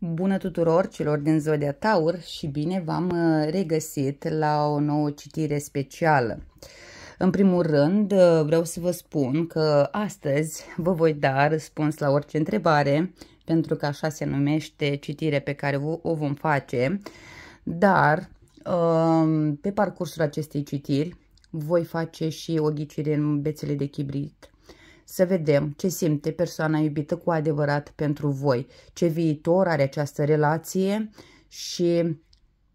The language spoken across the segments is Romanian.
Bună tuturor celor din Zodia Taur și bine v-am uh, regăsit la o nouă citire specială. În primul rând uh, vreau să vă spun că astăzi vă voi da răspuns la orice întrebare, pentru că așa se numește citire pe care o vom face, dar um, pe parcursul acestei citiri voi face și o ghicire în bețele de chibrit să vedem ce simte persoana iubită cu adevărat pentru voi, ce viitor are această relație și,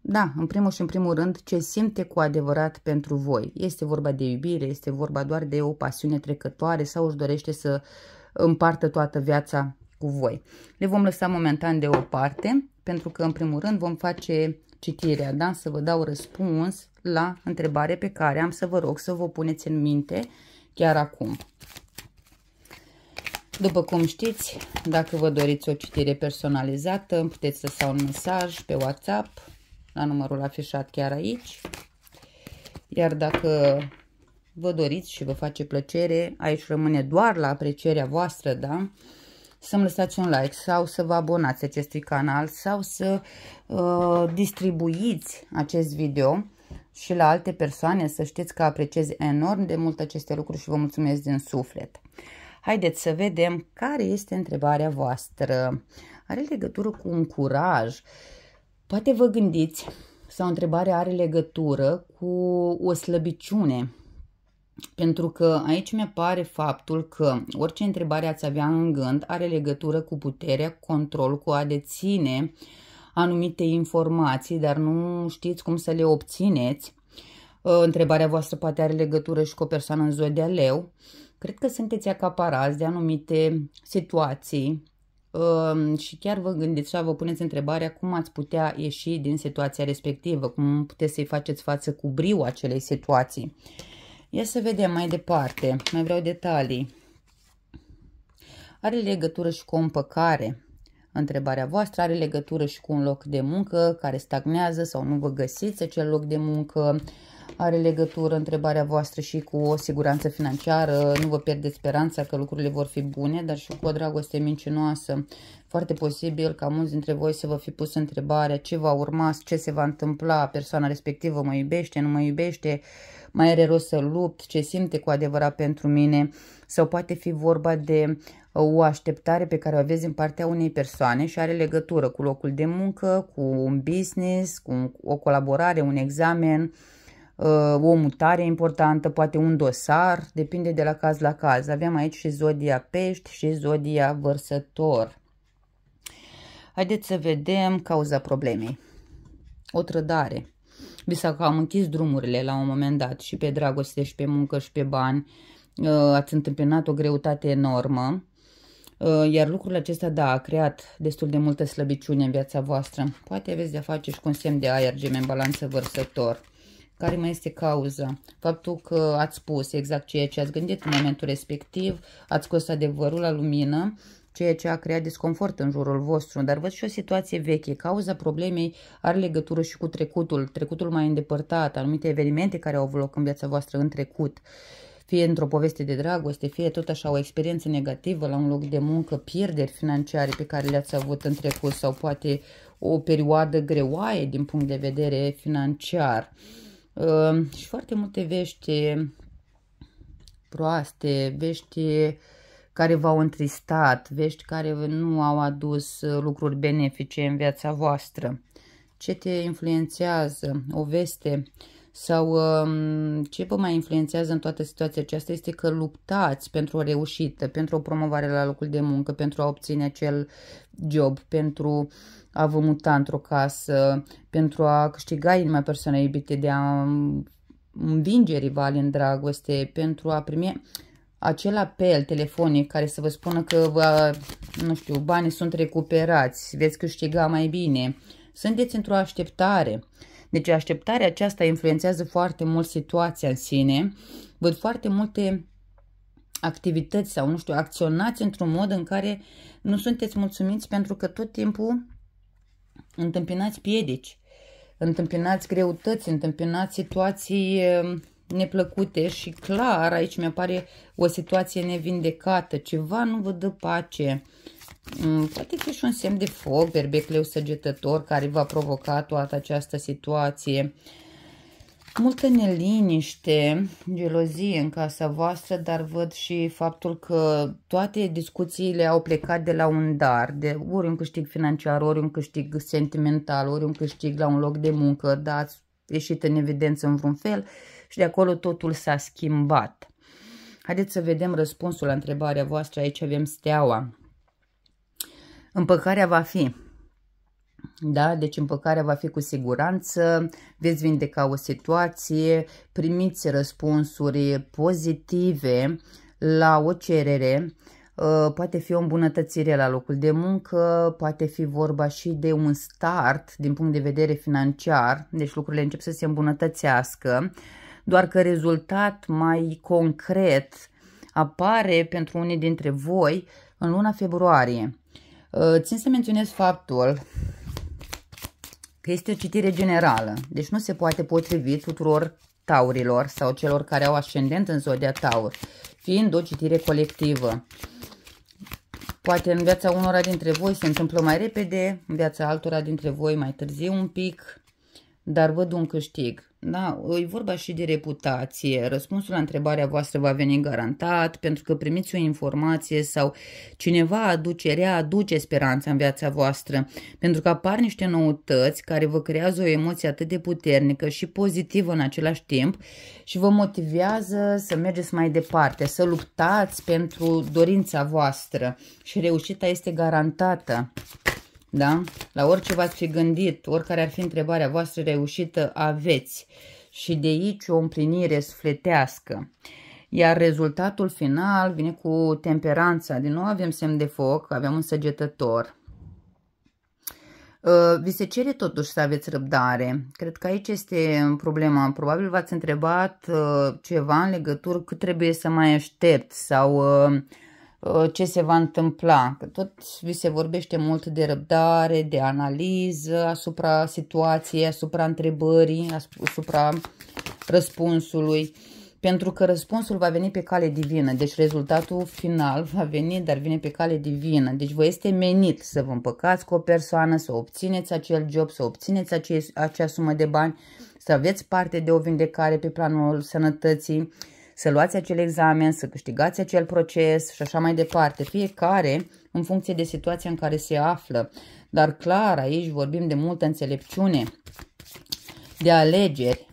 da, în primul și în primul rând, ce simte cu adevărat pentru voi. Este vorba de iubire, este vorba doar de o pasiune trecătoare sau își dorește să împartă toată viața cu voi. Le vom lăsa momentan de o parte pentru că, în primul rând, vom face citirea, da? să vă dau răspuns la întrebare pe care am să vă rog să vă puneți în minte chiar acum. După cum știți, dacă vă doriți o citire personalizată, puteți să sau un mesaj pe WhatsApp, la numărul afișat chiar aici. Iar dacă vă doriți și vă face plăcere, aici rămâne doar la aprecierea voastră, da? Să-mi lăsați un like sau să vă abonați acestui canal sau să uh, distribuiți acest video și la alte persoane. Să știți că apreciez enorm de mult aceste lucruri și vă mulțumesc din suflet. Haideți să vedem care este întrebarea voastră. Are legătură cu un curaj? Poate vă gândiți sau întrebarea are legătură cu o slăbiciune. Pentru că aici mi-apare faptul că orice întrebare ați avea în gând are legătură cu puterea, cu control, cu a deține anumite informații, dar nu știți cum să le obțineți. Întrebarea voastră poate are legătură și cu o persoană în zodia leu Cred că sunteți acaparați de anumite situații um, și chiar vă gândiți și vă puneți întrebarea cum ați putea ieși din situația respectivă, cum puteți să-i faceți față cu briu acelei situații. Ia să vedem mai departe, mai vreau detalii. Are legătură și cu o împăcare. Întrebarea voastră are legătură și cu un loc de muncă care stagnează sau nu vă găsiți acel loc de muncă. Uh, are legătură întrebarea voastră și cu o siguranță financiară. Nu vă pierdeți speranța că lucrurile vor fi bune, dar și cu o dragoste mincinoasă. Foarte posibil ca mulți dintre voi să vă fi pus întrebarea ce va urma, ce se va întâmpla, persoana respectivă mă iubește, nu mă iubește, mai are rost să lupt, ce simte cu adevărat pentru mine sau poate fi vorba de uh, o așteptare pe care o aveți din partea unei persoane și are legătură cu locul de muncă, cu un business, cu o colaborare, un examen, Uh, o mutare importantă, poate un dosar, depinde de la caz la caz. Aveam aici și zodia pești și zodia vărsător. Haideți să vedem cauza problemei. O trădare. Vi s-au cam închis drumurile la un moment dat și pe dragoste și pe muncă și pe bani. Uh, ați întâmpinat o greutate enormă. Uh, iar lucrul acesta, da, a creat destul de multă slăbiciune în viața voastră. Poate aveți de-a face și cu un semn de aer, gemen, balanță, vărsător care mai este cauza. Faptul că ați spus exact ceea ce ați gândit în momentul respectiv, ați scos adevărul la lumină, ceea ce a creat disconfort în jurul vostru, dar văd și o situație veche. Cauza problemei are legătură și cu trecutul, trecutul mai îndepărtat, anumite evenimente care au avut loc în viața voastră în trecut fie într-o poveste de dragoste, fie tot așa o experiență negativă la un loc de muncă, pierderi financiare pe care le-ați avut în trecut sau poate o perioadă greoaie din punct de vedere financiar. Uh, Ehm, și foarte multe vești proaste, vești care v-au întristat, vești care nu au adus lucruri benefice în viața voastră. Ce te influențează? O veste sau ehm, ce vă mai influențează în toată situația aceasta este că luptați pentru o reușită, pentru o promovare la locul de muncă, pentru a obține acel job, pentru uh, a vă muta într-o casă, pentru a câștiga inima persoanei iubite, de a învinge rivalii în dragoste, pentru a primi acel apel telefonic care să vă spună că vă, nu știu, banii sunt recuperați, veți câștiga mai bine, sunteți într-o așteptare. Deci așteptarea aceasta influențează foarte mult situația în sine. Văd foarte multe activități sau, nu știu, acționați într-un mod în care nu sunteți mulțumiți pentru că tot timpul întâmpinați piedici, întâmpinați greutăți, întâmpinați situații ehm, neplăcute și clar aici mi-apare o situație nevindecată, ceva nu vă dă pace. Mm, poate că și un semn de foc, berbecleu săgetător care va provoca toată această situație. Uh, multă neliniște, gelozie în casa voastră, dar văd și faptul că toate discuțiile au plecat de la un dar, de ori un câștig financiar, ori un câștig sentimental, ori un câștig la un loc de muncă, dar ați ieșit în evidență în vreun fel și de acolo totul s-a schimbat. Haideți să vedem răspunsul la întrebarea voastră, aici avem steaua. Împăcarea va fi da? Deci împăcarea va fi cu siguranță, veți vindeca o situație, primiți răspunsuri pozitive la o cerere, ă, poate fi o îmbunătățire la locul de muncă, poate fi vorba și de un start din punct de vedere financiar, deci lucrurile încep să se îmbunătățească, doar că rezultat mai concret apare pentru unii dintre voi în luna februarie. Ă, țin să menționez faptul că este o citire generală, deci nu se poate potrivi tuturor taurilor sau celor care au ascendent în zodia taur, fiind o citire colectivă. Poate în viața unora dintre voi se întâmplă mai repede, în viața altora dintre voi mai târziu un pic, dar văd un câștig. Da, e vorba și de reputație. Răspunsul la întrebarea voastră va veni garantat pentru că primiți o informație sau cineva aduce, readuce speranța în viața voastră. Pentru că apar niște noutăți care vă creează o emoție atât de puternică și pozitivă în același timp și vă motivează să mergeți mai departe, să luptați pentru dorința voastră și reușita este garantată da? La orice v-ați fi gândit, oricare ar fi întrebarea voastră reușită, aveți. Și de aici o împlinire sfletească. Iar rezultatul final vine cu temperanța. Din nou avem semn de foc, avem un săgetător. Uh, vi se cere totuși să aveți răbdare. Cred că aici este problema. Probabil v-ați întrebat uh, ceva în legătură cât trebuie să mai aștept sau uh, Uh, ce se va întâmpla. Că tot vi se vorbește mult de răbdare, de analiză asupra situației, asupra întrebării, asupra răspunsului. Pentru că răspunsul va veni pe cale divină, deci rezultatul final va veni, dar vine pe cale divină. Deci vă este menit să vă împăcați cu o persoană, să obțineți acel job, să obțineți acea, acea sumă de bani, să aveți parte de o vindecare pe planul sănătății, să luați acel examen, să câștigați acel proces și așa mai departe. Fiecare în funcție de situația în care se află. Dar clar, aici vorbim de multă înțelepciune, de alegeri,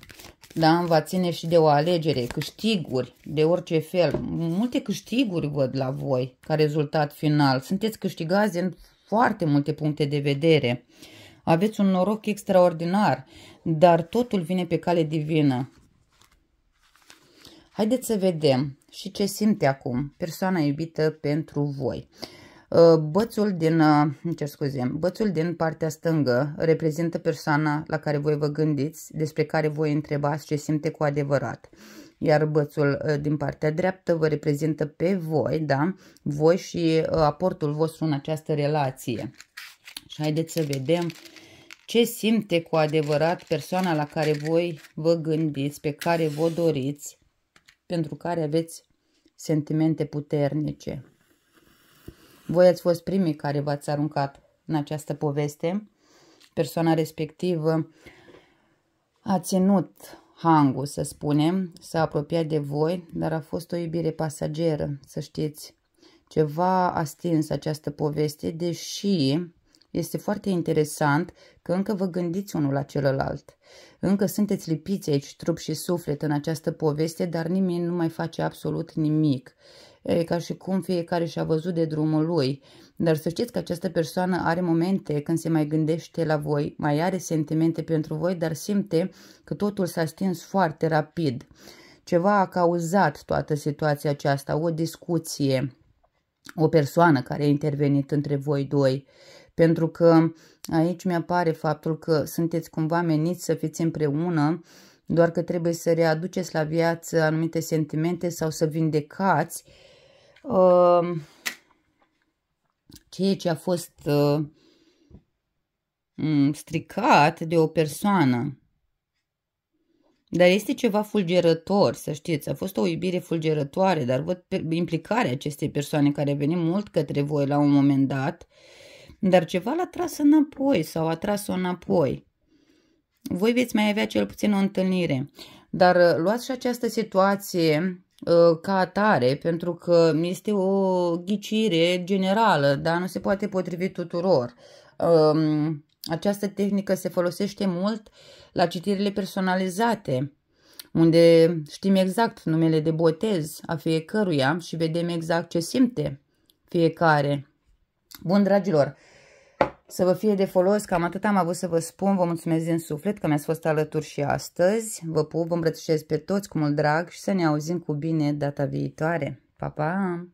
da, va ține și de o alegere, câștiguri de orice fel. Multe câștiguri văd la voi ca rezultat final. Sunteți câștigați din foarte multe puncte de vedere. Aveți un noroc extraordinar, dar totul vine pe cale divină. Haideți să vedem și ce simte acum persoana iubită pentru voi. Uh, bățul din, uh, cer scuze, bățul din partea stângă reprezintă persoana la care voi vă gândiți, despre care voi întrebați ce simte cu adevărat. Iar bățul uh, din partea dreaptă vă reprezintă pe voi, da? Voi și aportul vostru în această relație. Și haideți să vedem ce simte cu adevărat persoana la care voi vă gândiți, pe care vă doriți, pentru care aveți sentimente puternice. Voi ați fost primii care v-ați aruncat în această poveste. Persoana respectivă a ținut hangul, să spunem, s-a apropiat de voi, dar a fost o iubire pasageră, să știți. Ceva a stins această poveste, deși este foarte interesant că încă vă gândiți unul la celălalt. Încă sunteți lipiți aici, trup și suflet, în această poveste, dar nimeni nu mai face absolut nimic. E ca și cum fiecare și-a văzut de drumul lui. Dar să știți că această persoană are momente când se mai gândește la voi, mai are sentimente pentru voi, dar simte că totul s-a stins foarte rapid. Ceva a cauzat toată situația aceasta, o discuție, o persoană care a intervenit între voi doi. Pentru că aici mi-apare faptul că sunteți cumva meniți să fiți împreună, doar că trebuie să readuceți la viață anumite sentimente sau să vindecați ehm, ceea ce a fost ehm, stricat de o persoană. Dar este ceva fulgerător, să știți. A fost o iubire fulgerătoare, dar văd implicarea acestei persoane care a venit mult către voi la un moment dat. Uh, dar ceva l-a tras înapoi sau a tras-o înapoi. Voi veți mai avea cel puțin o întâlnire, dar uh, luați și această situație uh, ca atare, pentru că este o ghicire generală, dar nu se poate potrivi tuturor. Um, această tehnică se folosește mult la citirile personalizate, unde știm exact numele de botez a fiecăruia și vedem exact ce simte fiecare. Bun, dragilor, să vă fie de folos, cam atât am avut să vă spun, vă mulțumesc din suflet că mi-ați fost alături și astăzi, vă pup, vă îmbrățișez pe toți cu mult drag și să ne auzim cu bine data viitoare. Pa, pa!